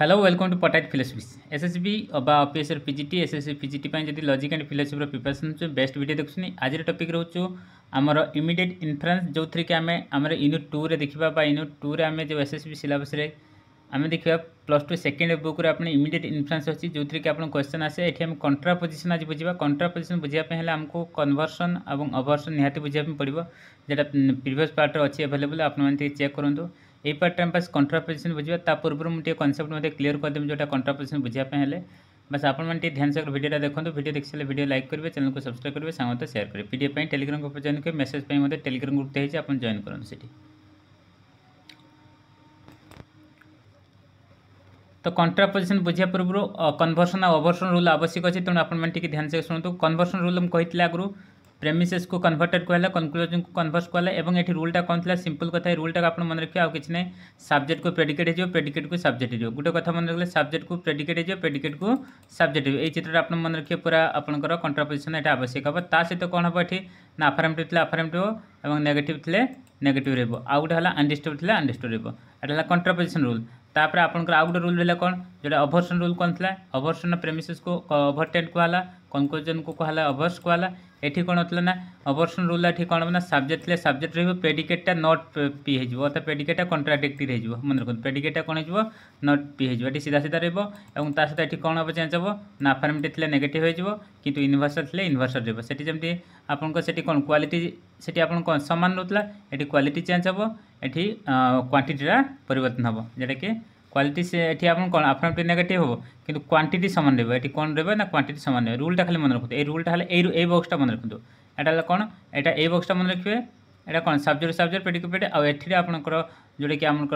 Hello welcome to পটাক philosophies SSB বা অপিএসর পিজিটি এসএসসি পিজিটি পাই যদি লজিক আন্ড ফিলোসফির প্রিপারেসন হচ্ছে বেস্ট ভিডিও দেখুছেন আজির টপিক রহুছু আমার ইমিডিয়েট ইনফ্লুয়েন্স যেউথে কি আমি আমার ইউনিট টুরে দেখা বা ইউনিট টুরে আমি যে এসএসবি সিলাবসরে আমি দেখা প্লস টু সেকেন্ড বুক্রে আপনার ইমিডিয়েট ইনফ্লুয়েন্স অছি যেউথে কি আপনার কোশ্চেন আসে এটি আমি কন্ট্রা পজিশন আজ বুঝবা কন্ট্রা পজিশন বুঝিয়া হলে আমি কনভরসন এবং অভরসন নিহতি বুঝিয়া পড়ব যেটা প্রিভিয়স পার্টরে অছি আভেলেবল আপনার চেক করতু ये पार्ट टाइम पास कंट्रापोजिशन बुझा पूर्व मुझे कनसेप्ट मैं क्लीयर करदेवि जो कंट्रापोजिशन बुझापी हेल्ले बस आपके ध्यान से भिडियोटा देखते भिडियो देख सारे भिड लाइक करेंगे चैनल को सब्सक्राइब करेंगे सांग तो सेयर करेंगे भिडियो पर टेलीग्राम ग्रुप जॉन करेंगे मेसेज पर मैं टेलीग्राम ग्रुप देखिए आप जॉन कर से तो कंट्रापोजिशन बुझा पूर्व कनभर्सन आउ रूल आवश्यक अच्छे तेनाली ध्यान से शुणु कनभर्सन रूल कही आगू ପ୍ରେମିସେସ୍ କୁ କନଭର୍ଟେଡ୍ କୁହାଗଲା କନକ୍ଲୁଜନ୍ କୁ କନଭର୍ସ କୁହାଗଲା ଏବଂ ଏଠି ରୁଲ୍ଟା କ'ଣ ଥିଲା ସିମ୍ପଲ୍ କଥା ଏ ରୁଲ୍ଟାକୁ ଆପଣ ମନେ ରଖିବେ ଆଉ କିଛି ନାହିଁ ସବଜେକ୍ଟକୁ ପ୍ରେଡିକେଟ୍ ହେଇଯିବ ପ୍ରେଡିକେଟ୍କୁ ସବଜେକ୍ଟ ହେଇଯିବ ଗୋଟେ କଥା ମନେ ରଖିଲେ ସବଜେକ୍ଟକୁ ପ୍ରେଡିକେଟ୍ ହେଇଯିବ ପ୍ରେଡିକେଟ୍କୁ ସବଜେକ୍ଟ ହେଇଯିବ ଏହି ଚିତ୍ରଟା ଆପଣ ମନେ ରଖିବେ ପୁରା ଆପଣଙ୍କର କଣ୍ଟ୍ରାପୋଜିସନ୍ ଏଇଟା ଆବଶ୍ୟକ ହେବ ତା ସହିତ କ'ଣ ହେବ ଏଠି ନା ଆଫାରମେଟିଭ୍ ଥିଲେ ଆଫାରମେଟିଭ୍ ଏବଂ ନେଗେଟିଭ୍ ଥିଲେ ନେଗେଟିଭ୍ ରହିବ ଆଉ ଗୋଟେ ହେଲା ଆନ୍ଡିଷ୍ଟୋର୍ ଥିଲେ ଆନ୍ଡିଷ୍ଟୋର୍ ରହିବ ଏଇଟା ହେଲା କଣ୍ଟ୍ରାପୋଜିସନ୍ ରୁଲ୍ तापर आप गोटे रूल रहा कौन जो अभर्सन रूल कौन था अभर्सन प्रेमिसेस को ओभरटेड कहला कनक्लूजन को कहला अभर्स कहला ये कौन होता ना अभर्सन रूल ठीक कौन ना सब्जेक्ट थे सब्जेक्ट रही है पेडिकेटा नट पी हो पेडिकेटा कंट्राडिक्टर हो मन रखुद पेडिकेटा कौन हो नट पी हो सीधा सीधा रोह और सहित ये कौन हम चेज हे ना थे थी नेगेटिव होती इनभर्सर थे इनभर्सर रोटी से आप क्वाट से आप सामान रोला ये क्वाट चेज हे এটি কোয়ান্টিটিটা পরিবর্তন হব যেটাকি কোয়ালিটি এটি আপনার কোণ আফার্মেটিভ নেগেটিভ হব কিন্তু কোয়ান্টিটি সমান রহব এটি কোণ রহব না কোয়ান্টিটি সমান রহব রুলটা খালি মনে রাখুন এই রুলটা হলে এই এই বক্সটা মনে রাখুন এটা হল কোণ এটা এই বক্সটা মনে রাখবে এটা কোণ সাবজেক্ট সাবজেক্ট পেটি পেটি আউ এটি আপনার যেটাকি আপনার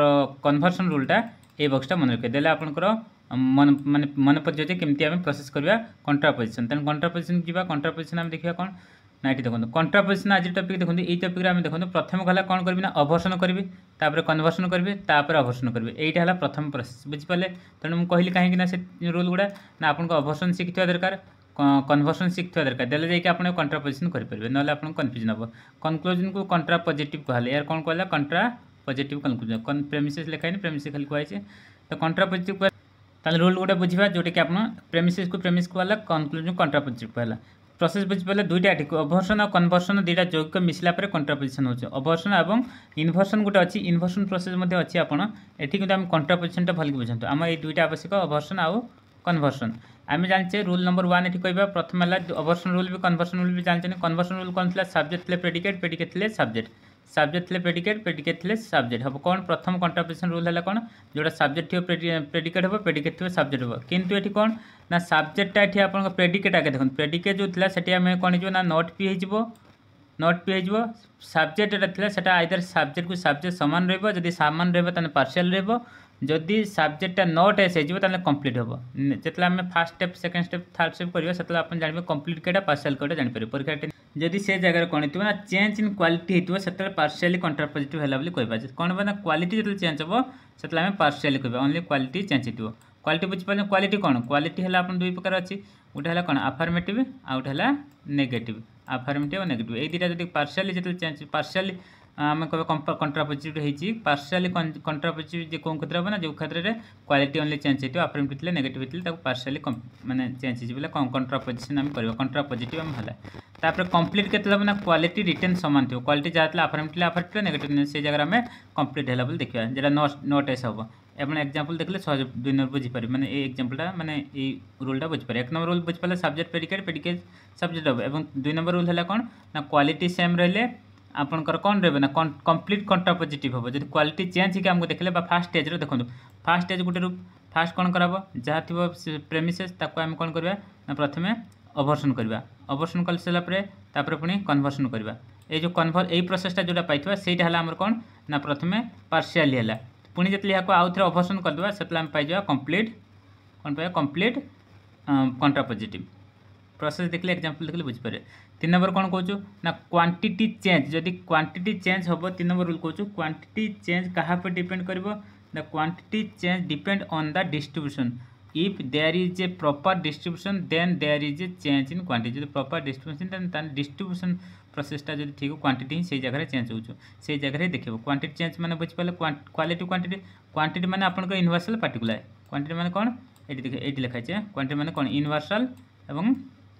কনভরসন রুলটা এই বক্সটা মনে রাখবে দেলে আপনার मन मानने मन पड़े केमी आम प्रोसेस करवा कंट्रा पोजिशन तेनाली कंट्रा पोजिशन जी कंट्रा पोजिशन आम देखा कौन না এটি দেখুন কন্ট্রাপোজিশন আজ টপিক দেখুন এই টপিক্রে আমি দেখুন প্রথম হল কোণ করবি না অভর্ষণ করবি তাপরে কনভর্সন করবে তাপরে অভর্ষণ করবে এইটা হল প্রথম প্রসেস বুঝিপারে তেমন মু কহিলি কাহিঁকি না সে রুল গুড়া না আপনার অভর্ষণ শিখিথা দরকার কনভর্সন শিখিথা দরকার দেলে যাই আপনার কন্ট্রাপোজিশন করে পারবে নহলে আপনার কনফ্যুজন হব কনক্লুজন কু কন্ট্রাপজিটিভ কহলে এর কোণ কহিলা কন্ট্রা পজিটিভ কনক্লুজন প্রেমিসেস লেখাইনি প্রেমিসেস খালি কুহাইছে তো কন্ট্রাপজিটিভ তাহলে রুল গোটা বুঝবা যেটাকি আপনার প্রেমিসেস কু প্রেমিস কুহলা কনক্লুজন কন্ট্রাপজিটিভ কুহলা প্রসেস বুঝিপারে দুইটা আর্টিকল অভরসন আর কনভরসন দুইটা যৌগিক মিশিলা পরে কন্ট্রাপোজিশন হচ্ছে অভরসন এবং ইনভরসন গোটে অছি ইনভরসন প্রসেস মধ্যে অছি আপনার এটি কিন্তু আমি কন্ট্রাপোজিশনটা ভালকি বুঝন্তু আমার এই দুইটা আবশ্যক অভরসন আও কনভরসন আমি জানছে রুল নম্বর ওয়ান এটি কহবা প্রথম হল অভরসন রুল বি কনভরসন রুল বি জানছেন কনভরসন রুল কোন লা সাবজেক্ট লে প্রেডিকেট প্রেডিকেট লে সাবজেক্ট সাবজেক্ট লে প্রেডিকেট প্রেডিকেট লে সাবজেক্ট হব কোণ প্রথম কন্ট্রাপোজিশন রুল হল কোণ যেটা সাবজেক্ট থিও প্রেডিকেট হব প্রেডিকেট থিও সাবজেক্ট হব কিন্তু এটি কোণ ना सब्जेक्टा ये आप प्रेडिकेट आगे देखते प्रेडिकेट जो थी से आम कौन ना नोट पी हो नट पी हो सब्जेक्ट जो थी आईदर सब्जेक्ट को सब्जेक्ट सामान रही सामान रही पार्सल रही सब्जेक्टा नोट एस हो कम्प्लीट हे जिते आम first step second step third step करवा से आप जानते कम्प्लीट कटा पार्सल कटा जानपर परीक्षा जदि से जगह कौन थी ना चेंज इन क्वालिटी से पार्सली कंट्रापोजिट है कह कौन ना क्वालिटी जो चेंज हे से पार्सीआली कह ओनली क्वाट चेंज होती है কোয়ালিটি বুঝিপারে কোয়ালিটি কোণ কোয়ালিটি হল আপনার দুই প্রকার অছি গোটে হল কোণ আফর্মেটিভ আউ গোটে হল নেগেটিভ আফর্মেটিভ আর নেগেটিভ এই দুইটা যদি পার্সিয়ালি যেতে চেঞ্জ পার্সিয়ালি আমি কবে কন্ট্রাপোজিট হয়েছি পার্সিয়ালি কন্ট্রাপোজিট যে কোন ক্ষেত্রে হবে না যে ক্ষেত্রে কোয়ালিটি অনলি চেঞ্জ হয়েছে আফর্মেটিভ লে নেগেটিভ হয়েছে তাকে পার্সিয়ালি মানে চেঞ্জ হয়েছে বলে কন্ট্রাপোজিশন আমি করব কন্ট্রাপোজিটিভ আমি হল তাপরে কমপ্লিট কেতে হবে না কোয়ালিটি রিটেন সমান থাকবে কোয়ালিটি যা আফর্মেটিভ আফর্মেটিভ নেগেটিভ সেই জায়গায় আমি কমপ্লিট হল বলে দেখা যেটা নো নো টেস্ট হব आपने एक्जामपल देखे सहज दुई नंबर बुझीपर मैंने ये एक्जामपलटा मैंने ये रूल्टा बुझीपे एक नंबर रूल बुझीपाला सब्जेक्ट पेडिकेट पेडिकेट सब्जेक्ट हे और दुई नंबर रूल है कौन ना क्वाट सेम रे आपर कौन रे ना कंप्लीट कौन पजिट हे जब क्वाट चेज होगी आमको देखे फास्ट स्टेज देखो फास्ट स्टेज गोटे रूप फास्ट कौन थी प्रेमिसेसक आम कौन करवा प्रथम अभरसन करवा अभरसन कर सारापर पुणी कनभर्सन करवा ये जो कनभर यही प्रोसेसटा जो पाइबा से आम कौन ना प्रथम पार्सीआली है पुणी जितने यहाँ आउ थे अभरसन करदे से आम पाइबा कम्प्लीट कौन पाइबा कम्प्लीट कंट्रा प्रोसेस देखले एग्जांपल देखले बुझे तीन नंबर कौन कौन ना क्वांटिटी चेंज जदि क्वांटिटी चेंज हम तीन नंबर रूल कौन क्वांटिटी चेंज क्या डिपेंड कर the quantity change depend on the distribution if there is a proper distribution then there is a change in quantity जो प्रॉपर डिस्ट्रीब्यूशन देन डिस्ट्रीब्यूशन प्रोसेसटा जो ठीक क्वांटीट ही जगह चेंज हो जगह देखे क्वांटीट चेंज मैंने बुझीपाले क्वांटिट क्वांटीट क्वांटीट मैंने आप इनवर्सल पार्टिकुलाय क्वांटीट मैंने कौन ये देखिए ये लिखाई है क्वांटीट मैंने कौन इनवर्सल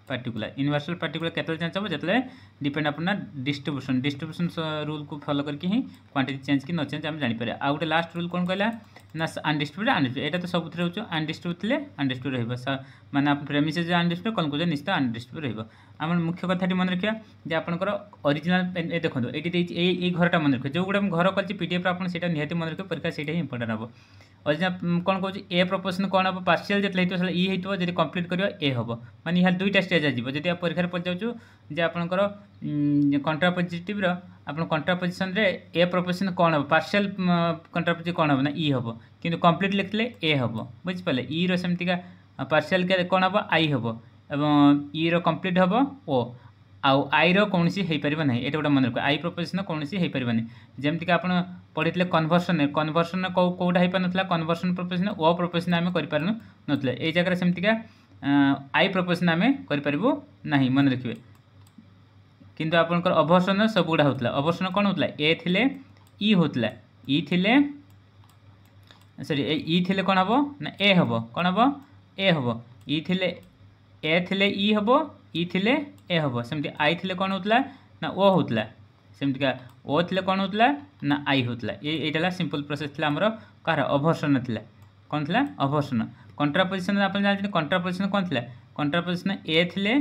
पार्टिकुलर यूनिवर्सल पार्टिकुलर କେତେବେଳେ ଚେଞ୍ଜ ହେବ ଯେତେବେଳେ ଡିପେଣ୍ଡ ଆପଣ ନା ଡିଷ୍ଟ୍ରିବ୍ୟୁସନ୍ ଡିଷ୍ଟ୍ରିବ୍ୟୁସନ୍ ରୁଲ୍କୁ ଫଲୋ କରିକି ହିଁ କ୍ୱାଣ୍ଟିଟି ଚେଞ୍ଜ କି ନ ଚେଞ୍ଜ ଆମେ ଜାଣିପାରିବା ଆଉ ଗୋଟେ ଲାଷ୍ଟ ରୁଲ୍ କ'ଣ କହିଲା ନା ଆନ୍ଡିଷ୍ଟ୍ରିବ୍ୟୁଟ୍ ଆନ୍ଡିଷ୍ଟ୍ରିବ୍ୟୁଟ୍ ଏଇଟା ତ ସବୁଥିରେ ହେଉଛି ଆନ୍ଡିଷ୍ଟ୍ରିବ୍ୟୁଟ୍ ଥିଲେ ଆନ୍ଡିଷ୍ଟ୍ରିବ୍ୟୁଟ୍ ରହିବ ମାନେ ପ୍ରେମିସେସ୍ ଆନ୍ଡିଷ୍ଟ୍ରିବ୍ୟୁଟ୍ କନ୍କ୍ଲୁଜନ୍ ନିଶ୍ଚିତ ଆନ୍ଡିଷ୍ଟ୍ରିବ୍ୟୁଟ୍ ରହିବ ଆମ ମୁଖ୍ୟ କଥାଟି ମନେ ରଖିବା ଯେ ଆପଣଙ୍କର ଅରିଜିନାଲ୍ ଦେଖନ୍ତୁ ଏଇଠି ଦେଇଛି ଏଇ ଏଇ ଘରଟା ମନେ ରଖିବେ ଯେଉଁଗୁଡ଼ା ମୁଁ ଘର କରିଛି ପିଡ଼ିଏଫ୍ର ଆପଣ ସେଇଟା ନିହାତି ମନେ ରଖିବେ ପରୀକ୍ଷା ସେଇଟା ହିଁ ଇମ୍ପୋର୍ଟାଣ୍ଟ ହେବ ଅରିଜିନାଲ କ'ଣ କହୁଛି ଏ ପ୍ରପୋର୍ସନ୍ କ'ଣ ହେବ ପାର୍ସିଆଲ୍ ଯେତେବେଳେ ହେଇଥିବ ସେତେବେଳେ ଇ ହେଇଥିବ ଯଦି କମ୍ପ୍ଲିଟ୍ କରିବ ଏ ହେବ ମାନେ ଏହା ଦୁଇଟା ଷ୍ଟେଜ୍ ଆସିଯିବ ଯଦି ଆପଣ ପରୀକ୍ଷାରେ ପଡ଼ିଯାଉଛୁ ଯେ ଆପଣଙ୍କର କଣ୍ଟ୍ରାପୋଜିଟିଭ୍ର ଆପଣ କଣ୍ଟ୍ରାପୋଜିସନ୍ରେ ଏ ପ୍ରପୋର୍ସନ୍ କ'ଣ ହେବ ପାର୍ସିଆଲ୍ କଣ୍ଟ୍ରାପୋଜି କ'ଣ ହେବ ନା ଇ ହେବ କିନ୍ତୁ କମ୍ପ୍ଲିଟ୍ ଲେଖିଲେ ଏ ହେବ ବୁଝିପାରିଲେ ଇର ସେମିତିକା ପାର୍ସିଆଲ୍ କ'ଣ ହେବ ଆଇ ହେବ ଏବଂ ଇର କମ୍ପ୍ଲିଟ୍ ହେବ ଓ ଆଉ ଆଇର କୌଣସି ହୋଇପାରିବ ନାହିଁ ଏଇଟା ଗୋଟେ ମନେ ରଖିବ ଆଇ ପ୍ରପୋଜିସନ୍ କୌଣସି ହୋଇପାରିବନି ଯେମିତିକି ଆପଣ ପଢ଼ିଥିଲେ କନଭର୍ସନ୍ କନଭର୍ସନ୍ କେଉଁ କେଉଁଟା ହୋଇପାରିନଥିଲା କନଭର୍ସନ୍ ପ୍ରପୋଜିସନ୍ ଓ ପ୍ରପୋଜିସନ୍ ଆମେ କରିପାରୁ ନଥିଲେ ଏଇ ଜାଗାରେ ସେମିତିକା ଆଇ ପ୍ରପୋଜିସନ୍ ଆମେ କରିପାରିବୁ ନାହିଁ ମନେ ରଖିବେ କିନ୍ତୁ ଆପଣଙ୍କର ଅଭର୍ସନ ସବୁଗୁଡ଼ା ହେଉଥିଲା ଅଭର୍ସନ କ'ଣ ହେଉଥିଲା ଏ ଥିଲେ ଇ ହେଉଥିଲା ଇ ଥିଲେ ସରି ଇ ଥିଲେ କ'ଣ ହେବ ନା ଏ ହେବ କ'ଣ ହେବ ଏ ହେବ ଇ ଥିଲେ ଏ ଥିଲେ ଇ ହେବ ଇ ଥିଲେ ଏ ହେବ ସେମିତି ଆଇ ଥିଲେ କ'ଣ ହେଉଥିଲା ନା ଓ ହେଉଥିଲା ସେମିତିକା ଓ ଥିଲେ କ'ଣ ହେଉଥିଲା ନା ଆଇ ହେଉଥିଲା ଏ ଏଇଟା ହେଲା ସିମ୍ପଲ୍ ପ୍ରୋସେସ୍ ଥିଲା ଆମର କାହାର ଅଭର୍ସନ ଥିଲା କ'ଣ ଥିଲା ଅଭର୍ସନ କଣ୍ଟ୍ରାପୋଜିସନ୍ ଆପଣ ଜାଣିଛନ୍ତି କଣ୍ଟ୍ରାପୋଜିସନ୍ କ'ଣ ଥିଲା କଣ୍ଟ୍ରାପୋଜିସନ୍ ଏ ଥିଲେ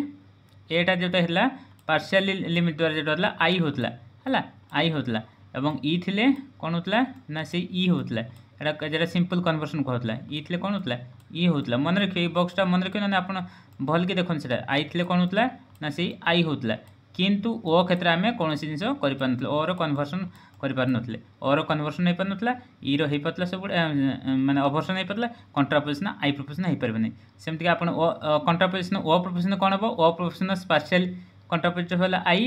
ଏଟା ଯେଉଁଟା ହେଲା ପାର୍ସିଆଲି ଲିମିଟ୍ ଦ୍ୱାରା ଯେଉଁଟା ହେଲା ଆଇ ହେଉଥିଲା ହେଲା ଆଇ ହେଉଥିଲା ଏବଂ ଇ ଥିଲେ କ'ଣ ହେଉଥିଲା ନା ସେଇ ଇ ହେଉଥିଲା ଏଇଟା ଯେଉଁଟା ସିମ୍ପଲ୍ କନଭର୍ସନ୍ କୁହାହେଉଥିଲା ଇ ଥିଲେ କ'ଣ ହେଉଥିଲା ଇ ହେଉଥିଲା ମନେ ରଖିବେ ଏଇ ବକ୍ସଟା ମନେ ରଖିବେ ନା ଆପଣ ଭଲକି ଦେଖନ୍ତୁ ସେଇଟା ଆଇ ଥିଲେ କ'ଣ ହେଉଥିଲା ନା ସେଇ ଆଇ ହେଉଥିଲା କିନ୍ତୁ ଓ କ୍ଷେତ୍ରରେ ଆମେ କୌଣସି ଜିନିଷ କରିପାରୁନଥିଲେ ଓର କନଭର୍ସନ୍ କରିପାରୁନଥିଲେ ଓର କନଭର୍ସନ୍ ହେଇପାରୁନଥିଲା ଇର ହେଇପାରୁଥିଲା ସବୁବେଳେ ମାନେ ଅଭର୍ସନ୍ ହେଇପାରୁଥିଲା କଣ୍ଟ୍ରାପୋଜିସନ୍ ଆଇ ପ୍ରପୋଜିସନ୍ ହେଇପାରିବନି ସେମିତିକି ଆପଣ ଓ କଣ୍ଟ୍ରାପୋଜିସନ୍ ଓ ପ୍ରପୋଜିସନ୍ କ'ଣ ହେବ ଓ ପ୍ରପୋଜିସନ୍ ସ୍ପାର୍ସିଆଲ୍ କଣ୍ଟ୍ରାପୋଜିସନ୍ ହେଲା ଆଇ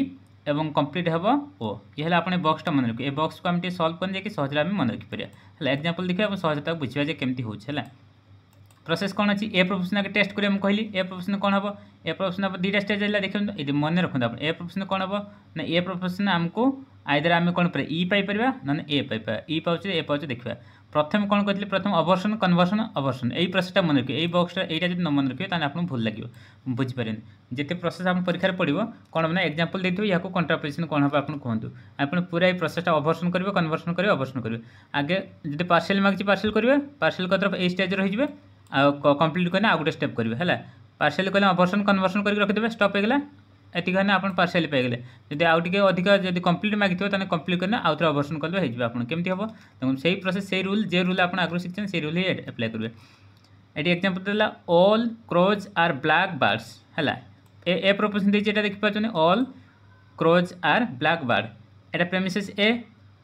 ଏବଂ କମ୍ପ୍ଲିଟ୍ ହେବ ଓ ଇଏ ହେଲା ଆପଣ ଏ ବକ୍ସଟା ମନେ ରଖିବେ ଏ ବକ୍ସକୁ ଆମେ ଟିକେ ସଲ୍ଭ କରିଦେଇକି ସହଜରେ ଆମେ ମନେ ରଖିପାରିବା ହେଲା ଏକ୍ଜାମ୍ପଲ୍ ଦେଖିବା ଏବଂ ସହଜରେ ତାକୁ ବୁଝିବା ଯେ କେମିତି ହେଉଛି ହେଲା প্রোসেস কোণ অছি এ প্রফেসন আগে টেস্ট করি আমি কহিলি এ প্রফেসন কোণ হব এ প্রফেসন হব দুইটা স্টেজ আসলে দেখুন এই মনে রাখুন আপনার এ প্রফেসন কোণ হব না এ প্রফেসন আমি আইদর আমি কোণ পাই ই পাইপার না এ পাইপার ই পাউছে এ পাউছে দেখা প্রথমে কোণ করি প্রথম অভর্সন কনভর্সন অভর্সন এই প্রসেসটা মনে রাখবে এই বক্সটা এইটা যদি ন মনে রাখবে তাহলে আপনার ভুল লাগবে বুঝিপারেন যেতে প্রসেস আপনার পরীক্ষার পড়ব কোণ মানে এক্সাম্পল দিয়ে ইয়াকে কন্ট্রাপোজিশন কোণ হব আপনার কুহতু আপনার পুরা এই প্রসেসটা অভর্সন করবে কনভর্সন করবে অভর্সন করবে আগে যদি পার্সেল মাগিছে পার্সেল করবে পার্সেল কতরফ এই স্টেজে রয়ে যাবে কমপ্লিট করে আউ গোটে স্টেপ করবে হল পার্সেল কলে অভরসন কনভরসন করি রখিদেবে স্টপ হয়ে এতিক হলে আপনার পার্সেল পাইগলে যদি আউ টিকি অধিক যদি কমপ্লিট মাগিথিব তাহলে কমপ্লিট করে আউ থরে অভরসন কলে হয়ে যাবে আপনার কেমতি হব দেখুন সেই প্রসেস সেই রুল যে রুল আপনার আগ্রহ শিখছেন সেই রুল হি আপ্লাই করবে এটি এক্সাম্পল দেলা all crows are black birds হল এ প্রপোজিশন দিয়েছি এটা দেখিপাচ্ছেন all crows are black bird এটা প্রেমিসেস এ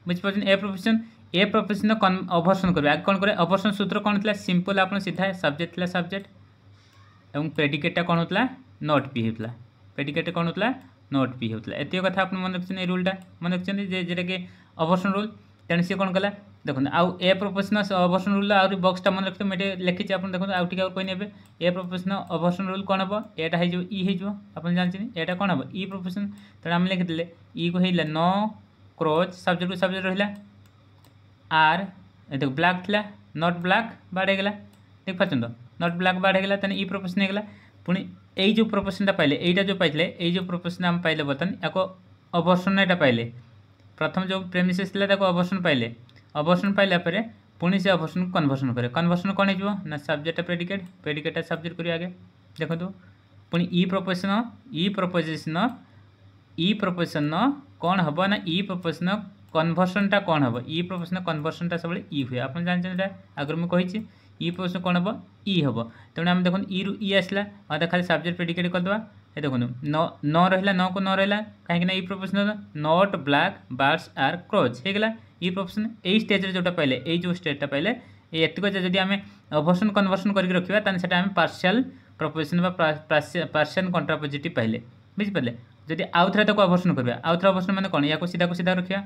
বুঝিপাচ্ছেন এ প্রপোজিশন ए ପ୍ରପୋଜିସନ୍ର ଅଭର୍ସନ୍ କରିବେ ଆଗ କ'ଣ କରିବେ ଅଭର୍ସନ୍ ସୂତ୍ର କ'ଣ ଥିଲା ସିମ୍ପଲ୍ ଆପଣ ସିଧା ସବଜେକ୍ଟ ଥିଲା ସବଜେକ୍ଟ ଏବଂ ପ୍ରେଡିକେଟ୍ଟା କ'ଣ ହେଉଥିଲା ନଟ୍ ବି ହେଉଥିଲା ପ୍ରେଡିକେଟ୍ କ'ଣ ହେଉଥିଲା ନଟ୍ ବି ହେଉଥିଲା ଏତିକି କଥା ଆପଣ ମନେ ରଖିଛନ୍ତି ଏ ରୁଲ୍ଟା ମନେ ରଖିଛନ୍ତି ଯେ ଯେଉଁଟାକି ଅଭର୍ସନ୍ ରୁଲ୍ ତେଣୁ ସିଏ କ'ଣ କଲା ଦେଖନ୍ତୁ ଆଉ ଏ ପ୍ରପୋଜିସନ୍ ଅଭର୍ସନ୍ ରୁଲ୍ର ଆହୁରି ବକ୍ସଟା ମନେ ରଖିଥିବେ ମୁଁ ଏଠି ଲେଖିଛି ଆପଣ ଦେଖନ୍ତୁ ଆଉ ଟିକେ ଆଉ କହିନେବେ ଏ ପ୍ରପୋଜିସନ୍ ଅଭର୍ସନ୍ ରୁଲ୍ କ'ଣ ହେବ ଏଟା ହେଇଯିବ ଇ ହେଇଯିବ ଆପଣ ଜାଣିଛନ୍ତି ଏଟା କ'ଣ ହେବ ଇ ପ୍ରପୋଜିସନ୍ ତେଣୁ ଆମେ ଲେଖିଦେଲେ ଇକୁ ହେଇଗଲା ନ କ୍ରୋଚ୍ ସବଜେକ୍ଟକୁ ସବଜେକ୍ଟ ରହିଲା আর দেখো ব্ল্যাক লা নট ব্ল্যাক বাড হয়ে গেলা দেখ পাচ্ছেন তো নট ব্ল্যাক বাড হয়ে গেলা তাহলে ই প্রপোর্শন হয়ে গেলা পুনি এই যে প্রপোর্শনটা পাইলে এইটা যে পাইলে এই যে প্রপোর্শন আমি পাইলে বর্তমান এক অবর্ষণ এটা পাইলে প্রথম যে প্রেমিসেস লা তাকে অবর্ষণ পাইলে অবর্ষণ পাইলা পরে পুনি সে অবর্ষণ কনভর্সন করে কনভর্সন কোণ হয়ে না সবজেক্টটা প্রেডিকেট প্রেডিকেটটা সবজেক্ট করি আগে দেখুন পুনি E proposition E proposition E proposition কোণ হব না ই প্রপোর্শন কনভরসনটা কোণ হব ই প্রপোর্সন কনভরসনটা সবুলে ই হুয়ে আপনার জাঁচান এটা আগর মু ই প্রপোর্সন কোণ হব ই হব তেমনি আমি দেখুন ই রু ই আসলা অর্থাৎ খালি সাবজেক্ট প্রেডিকেট করদেবা এ দেখুন ন রহিলা ন কু ন রহিলা কাহিঁকি না E proposition not black birds are crows হয়েগলা ই প্রপোর্সন এই স্টেজরে যেটা পাইলে এই যে স্টেজটা পাইলে এই এতক যদি আমি অভরসন কনভরসন করি রাখবা তাহলে সেটা আমি পার্সিয়াল প্রপোজিশন বা পার্সিয়াল কন্ট্রাপোজিটিভ পাইলে বুঝিপারে যদি আউথরে তাকে অভরসন করবা আউথরে অভরসন মানে কোণ ইয়াকে সিধা সিধা রাখবা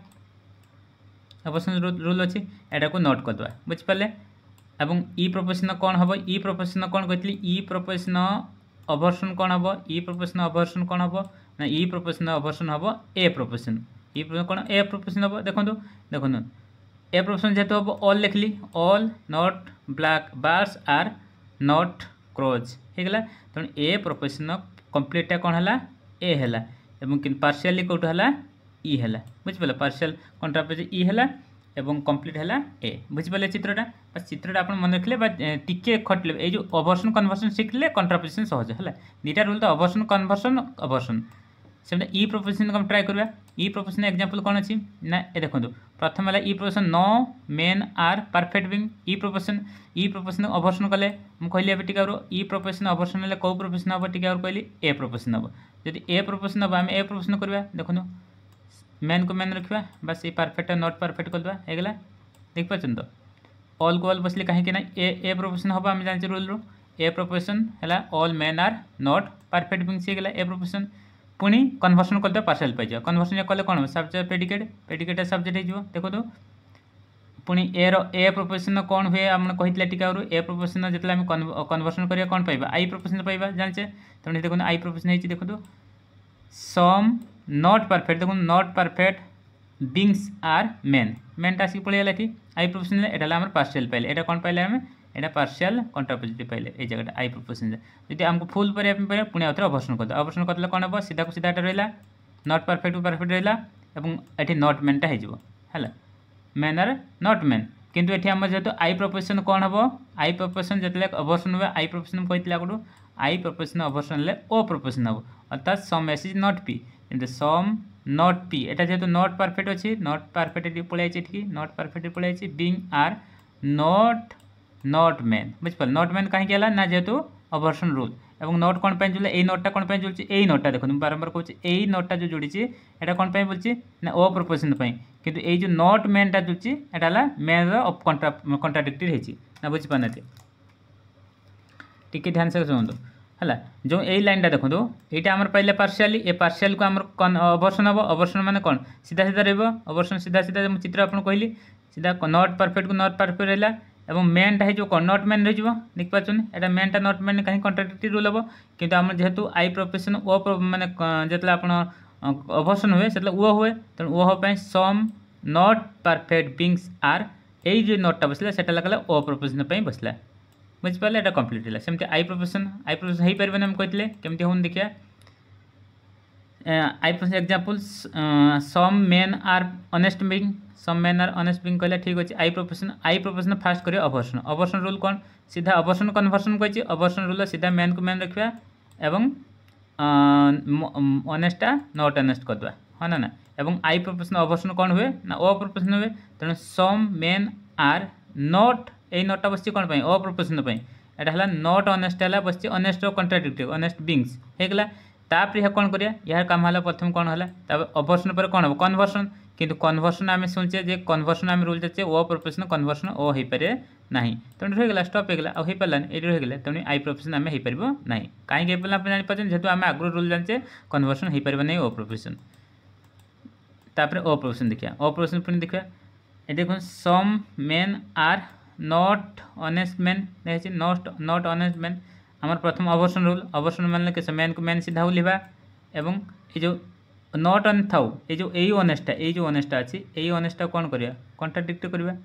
ପ୍ରପୋର୍ସନାଲ ରୁଲ୍ ଅଛି ଏଟାକୁ ନୋଟ୍ କରିଦେବା ବୁଝିପାରିଲେ ଏବଂ ଇ ପ୍ରପୋର୍ସନ କ'ଣ ହେବ ଇ ପ୍ରପୋର୍ସନ କ'ଣ କହିଥିଲି ଇ ପ୍ରପୋର୍ସନ ଅଭର୍ସନ କ'ଣ ହେବ ଇ ପ୍ରପୋର୍ସନ ଅଭର୍ସନ କ'ଣ ହେବ ନା ଇ ପ୍ରପୋର୍ସନ ଅଭର୍ସନ ହେବ ଏ ପ୍ରପୋର୍ସନ ଇ କ'ଣ ଏ ପ୍ରପୋର୍ସନ ହେବ ଦେଖନ୍ତୁ ଦେଖନ୍ତୁ ଏ ପ୍ରପୋର୍ସନ ଯେହେତୁ ହେବ ଅଲ୍ ଲେଖିଲି all not black birds are not crows ହେଇଗଲା ତେଣୁ ଏ ପ୍ରପୋର୍ସନ କମ୍ପ୍ଲିଟଟା କ'ଣ ହେଲା ଏ ହେଲା ଏବଂ ପାର୍ସିଆଲି କେଉଁଠୁ ହେଲା ই ହେଲା ବୁଝିପାରିଲେ ପାର୍ସିଆଲ୍ କଣ୍ଟ୍ରାକ୍ଟ ପେଜ୍ ଇ ହେଲା ଏବଂ କମ୍ପ୍ଲିଟ୍ ହେଲା ଏ ବୁଝିପାରିଲେ ଚିତ୍ରଟା ବା ଚିତ୍ରଟା ଆପଣ ମନେ ରଖିଲେ ବା ଟିକିଏ ଖଟିଲେ ଏଇ ଯେଉଁ ଅଭର୍ସନ୍ କନଭର୍ସନ୍ ଶିଖିଲେ କଣ୍ଟ୍ରାପୋଜିସନ୍ ସହଜ ହେଲା ଦୁଇଟା ରୁଲ୍ ତ ଅଭର୍ସନ୍ କନଭର୍ସନ୍ ଅଭର୍ସନ୍ ସେମିତି ଇ ପ୍ରପୋଜିସନ୍ କ'ଣ ଟ୍ରାଏ କରିବା ଇ ପ୍ରପୋଜିସନ୍ ଏକ୍ଜାମ୍ପଲ୍ କ'ଣ ଅଛି ନା ଏ ଦେଖନ୍ତୁ ପ୍ରଥମେ ହେଲା E proposition no men are perfect beings E proposition E proposition obversion କଲେ ମୁଁ କହିଲି ଏବେ ଟିକେ ଆରୁ ଇ ପ୍ରପୋଜିସନ୍ ଅଭର୍ସନ୍ ହେଲେ କେଉଁ ପ୍ରପୋଜିସନ୍ ହେବ ଟିକେ ଆରୁ କହିଲି ଏ ପ୍ରପୋଜିସନ୍ ହେବ ଯଦି ଏ ପ୍ରପୋଜିସନ୍ ହେବ ଆମେ ଏ ପ୍ରପୋଜିସନ୍ କରିବା ଦେଖନ୍ତୁ मेन को मेन रखा बस ये परफेक्ट है नॉट परफेक्ट कर दवा देख पाचन तो अल को अल बसले कहीं ए ए प्रोपोसन हम आम जानी रूल रु ए प्रोपोसन है all men are not perfect means हो गला ए प्रोपोसन पुणी कनभर्सन करदे पार्सल पाइज कनभर्सन कले कौन सब्जेक्ट पेडिकेट पेडिकेट सब्जेक्ट हो देखो पुणी ए ए प्रोफेसन कौन हुए आम कहला टी आगे ए प्रोपोसन जिते कनभर्सन करा कौन पाइबा आई प्रोपोसन पाइबा जानचे तेनाली देखो आई प्रोफेसन हो देखो सम तो। নট পারফেক্ট দেখুন not perfect beings are men মেনটা আসিকি পড়ে গেল এটি আই প্রপোজিশন এটা হলো আমার পার্সিয়াল পাইলে এটা কোন পাইলে আমি এটা পার্সিয়াল কন্ট্রাপোজিটিভ পাইলে এই জায়গাটা আই প্রপোজিশন যদি আমাকে ফুল করিয়া পারে পুঁ আউথরে অপরেশন করদে অপরেশন করলে কোণ হব সিধাকু সিধা এটা রহিলা নট পারফেক্ট পারফেক্ট রহিলা এবং এটি নট মেনটা হয়ে যাব হ্যাঁ মেন আর নট মেন কিন্তু এটি আমার যেহেতু আই প্রপোজিশন কোণ হব আই প্রপোজিশন যেতলে অপরেশন হবে আই প্রপোজিশন কইতলে আগড়ু আই প্রপোজিশন অপরেশন হলে ও প্রপোজিশন হব অর্থাৎ সম এস ইজ নট পি কিন্তু সম নট পি এটা যেহেতু নট পারফেক্ট অছি নট পারফেক্ট পড়ে আছে এটি নট পারফেক্ট পড়ে আছে being are not not man বুঝিপার নট ম্যান কাহি হল না যেহেতু অভরসন রুল এবং নট কোণ পাই চলে এই নটটা কোণ পাই চলছে এই নটটা দেখুন মু বারম্বার কହୁଛି এই নটটা যে জুড়িছে এটা কোণ পাই বলছি না ও প্রপোজিশন পাই কিন্তু এই যে নট ম্যানটা জুড়ছি এটা হল ম্যানর অফ কন্ট্রা কন্ট্রাডিক্টরি হয়েছি না বুঝিপার না টিকি ধ্যান সে শুনতু है जो ये लाइनटा देखो यहाँ आम पड़े पार्सियाल ए पार्सियाल अवर्सन हम अवर्सन मैंने कौन सीधा सीधा रोज अवर्सन सीधा सीधा मुझे चित्र आपको कहली सीधा नट परफेक्ट को नट परफेक्ट रहा और मेनटा कौन नट मेन रही है देख पार्चन एट मेनटा नट मेन कहीं कंट्राक्ट रोल हम कि जेहतु आई प्रफेसन ओ मैंने जितने आप अवर्सन हुए से ओ हुए तेनाली some not perfect beings are ये नट टा बसला से ओ प्रफेसन बसला बुझे यहाँ कम्प्लीट है सेमती आई प्रोफेसन आई प्रफेसन हो पारे ना कहते कमी हो देखा I proposition example some men are honest being some men are honest being कह ठीक अच्छे I proposition I proposition first करेंगे अभर्सन अभर्सन रूल कौन सीधा अभर्सन कनभर्सन कहे अभर्सन रूल सीधा मेन को मेन रखा एवं अनेस्टा नट अनेस्ट करदे हाँ ना एवं आई प्रोफेसन अभर्सन कौन हुए ना ओ प्रफेसन हुए तेनाली सम मेन आर नट এই নটা বসছে কোণ পাই অপ্রপোর্শন পাই এটা হল নট অনেস্ট হল বসছে অনেস্ট কন্ট্রাডিক্টিভ অনেস্ট বিংস হয়েগলা তাপরে ইহা কোণ করিয়া ইহার কাম হল প্রথম কোণ হল তারপর অভর্সন পরে কোণ হব কনভর্সন কিন্তু কনভর্সন আমি শুনছে যে কনভর্সন আমি রুল যাচ্ছে ও প্রপোর্শন কনভর্সন ও হয়েপারে না তেমনি রয়েগলা স্টপ হয়েগলা আউ হয়েপারা এটি রয়েগলা তেমনি আই প্রপোর্শন আমি হয়েপার না কাইকি হয়েপারা আপনি জাঁপারছেন যেহেতু আমি আগুন রুল জাঁচে কনভর্সন হয়েপার না ও প্রপোর্শন তাপরে ও প্রপোর্শন দেখা ও প্রপোর্শন পুଣି দেখা এটি দেখুন some men are not honest man not not honest man आम प्रथम अभर्सन रूल अभर्सन मान कैसे मैन को मैन सीधा लिखा एवं जो नट अन थाउ ये जो यही अनेस्टा ये जो अनेस्टा अच्छी यही अनेस्टा कौन करा कंट्राडिक्ट करा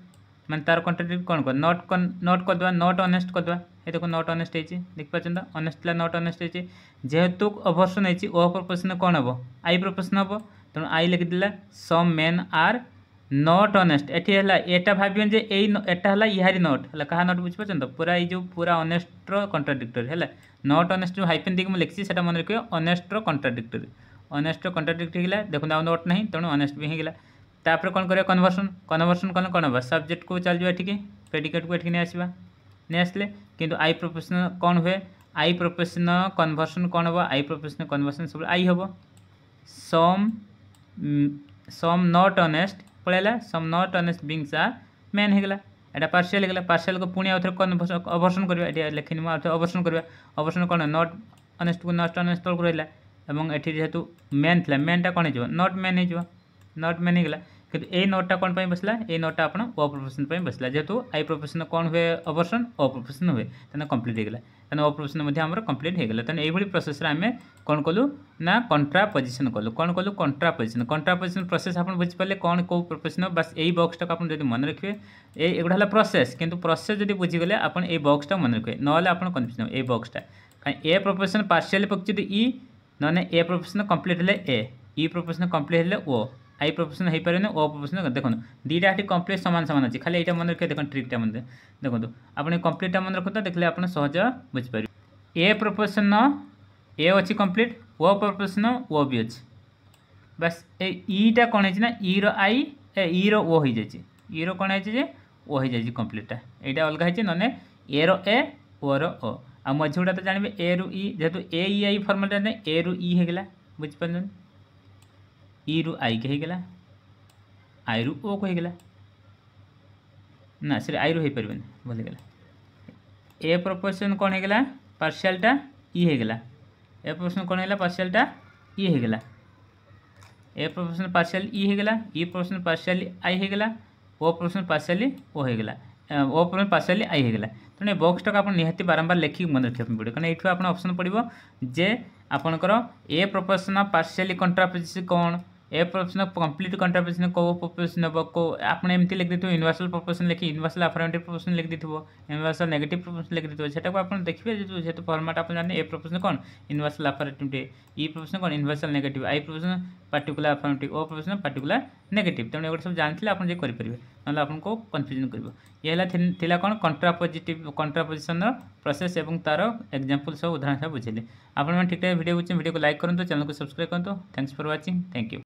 मैंने तार कंट्राडिक्ट कौन कर नट नट करदे नट अनेस्ट करदे ये देखो नट अनेस्ट होती देखिपार अनेस्ट नट अनेस्ट होती जेहेतु अभर्सन होती ओ प्रपोसन कौन हम आई प्रपोसन हम तेनाली आई लिखिदेला some men are not honest এটি হল এটা ভাববেন যে এই এটা হল ইহারি নট হল কাহা নট বুঝিপারছেন তো পুরা এই যে পুরা অনেস্টর কন্ট্রাডিক্টরি হল নট অনেস্ট যে হাইপেন দিয়ে লিখছি সেটা মনে রাখবে অনেস্টর কন্ট্রাডিক্টরি অনেস্টর কন্ট্রাডিক্টরি হল দেখুন আউ নট না তেমন অনেস্ট বি হয়ে তাপরে কোণ করা কনভরসন কনভরসন কলে কোণ হবা সবজেক্ট কু চল যা এটিকি প্রেডিকেট কু এটিকি নিয়ে আসবা নিয়ে আসলে কিন্তু আই প্রফেসন কোণ হুয়ে আই প্রফেসন কনভরসন কোণ হব আই প্রফেসন কনভরসন সব আই হব সম সম নট অনেস্ট ପଳେଇଲା some not honest beings are men ହେଇଗଲା এটা পার্সিয়াল হয়ে গেলে পার্সিয়ালকে পুঁ আউথরে অভর্ষণ করা এটি লেখিনি আউথরে অভর্ষণ করা অভর্ষণ কোণ নট অনেস্টকু নট অনেস্ট তলক রহলা এবং এটি যেহেতু মেন লা মেনটা কোণ হয়ে নট মেন হয়ে নট মেন হয়ে গেলা ए ନୋଟ୍ଟା କ'ଣ ପାଇଁ ବସିଲା ଏ ନୋଟ୍ଟା ଆପଣ ଅ ପ୍ରଫେସନ୍ ପାଇଁ ବସିଲା ଯେହେତୁ ଆଇ ପ୍ରଫେସନ୍ କ'ଣ ହୁଏ ଅପରସନ୍ ଅ ପ୍ରଫେସନ୍ ହୁଏ ତାହେଲେ କମ୍ପ୍ଲିଟ୍ ହେଇଗଲା ତାହେଲେ ଅ ପ୍ରଫେସନ୍ ମଧ୍ୟ ଆମର କମ୍ପ୍ଲିଟ୍ ହେଇଗଲା ତାହେଲେ ଏଇଭଳି ପ୍ରୋସେସ୍ରେ ଆମେ କ'ଣ କଲୁ ନା କଣ୍ଟ୍ରା ପୋଜିସନ୍ କଲୁ କ'ଣ କଲୁ contraposition contraposition process ଆପଣ ବୁଝିପାରିଲେ କ'ଣ କେଉଁ ପ୍ରଫେସନ୍ ବାସ୍ ଏଇ ବକ୍ସଟାକୁ ଆପଣ ଯଦି ମନେ ରଖିବେ ଏ ଏଗୁଡ଼ା ହେଲା ପ୍ରୋସେସ୍ କିନ୍ତୁ ପ୍ରୋସେସ୍ ଯଦି ବୁଝିଗଲେ ଆପଣ ଏଇ ବକ୍ସଟା ମନେ ରଖିବେ ନହେଲେ ଆପଣ କନଫ୍ୟୁଜନ୍ ହେବ ଏଇ ବକ୍ସଟା କାରଣ ଏ ପ୍ରଫେସନ୍ ପାର୍ସିଆଲି ପକେଇଛନ୍ତି ଇ ନହେଲେ ଏ ପ୍ରଫେସନ୍ କମ୍ପ୍ଲିଟ୍ ହେଲେ ଏ ଇ ପ୍ରଫେସନ୍ କମ୍ପ୍ଲିଟ୍ ହେଲେ ଓ হাই প্রফেশন হয়েপারে অপ্রফেশন দেখুন দুইটা এটি কমপ্লিট সমান সমান আছে খালি এইটা মনে রাখে দেখুন ট্রিকটা মনে দেখুন আপনি কমপ্লিটটা মনে রাখুন দেখলে আপনার সহজ বুঝিপার এ প্রফেশন এ অছি কমপ্লিট ও প্রফেশন ও বি অছি বাস এই ইটা কোণ হয়েছে না ই আই এ ই ও হয়ে যাচ্ছে ই e কোণ হয়েছে যে ও হয়ে যাচ্ছে কমপ্লিটটা এইটা অলগা হয়েছে ননে এ র এ ও র ও আর মঝে গুড়া তো জানবে এ রু ই যেহেতু এ ই আই ফর্মালটা এ রু ই হয়ে গেলা বুঝিপার इ रु आई के होगा आई रु ओ को होगा ना सर आई रु हो पारे ए प्रपोर्सन कौन होगा पार्सीआलटा इ होगा ए प्रपोर्सन कौन है पार्सीआलटा इगला ए प्रपोर्सन पार्सल इ होगा इ प्रपोर्सन पार्सीआल आई होगा ओ प्रपोर्सन पार्सीआल ओ होगा ओ प्रपोर्सन पार्सीआल आई होगा ତେଣୁ ଏ ବକ୍ସଟାକୁ ଆପଣ ନିହାତି ବାରମ୍ବାର ଲେଖିକି ମନେ ରଖିବା ପାଇଁ ପଡ଼ିବ କାରଣ ଏଇଠୁ ଆପଣ ଅପସନ୍ ପଡ଼ିବ ଯେ ଆପଣଙ୍କର A proposition of A proposition complete contraposition कौ प्रोफेसन देखो आप एमती लिखी थोड़ा यूनिवर्सल प्रोफेसन लिखे यूनिवर्सल अफरमेटिव प्रोफेसन लिखी थोड़ा यूनिवर्सल नेगेट प्रोफेसन लिखी थोड़ा सेटा को आप देखिए जो फर्माट आप जानते ए प्रोफेसन कौन यूनिवर्सल अफरमेटिव इ प्रोफेसन कौन universal negative I proposition particular affirmative O proposition particular negative तेनालीरु सब जानते हैं आप करेंगे ना आपको कन्फ्यूजन कर कौन कंट्रापोजिट कंट्रापोजिशन प्रोसेस और तार एक्जामपल सब उदाहरण सब बुझे आप ठीक ठाक भिडियो बुझे भिडियो को लाइक करूँ तो चैनल को सब्सक्राइब करूँ thanks for watching thank you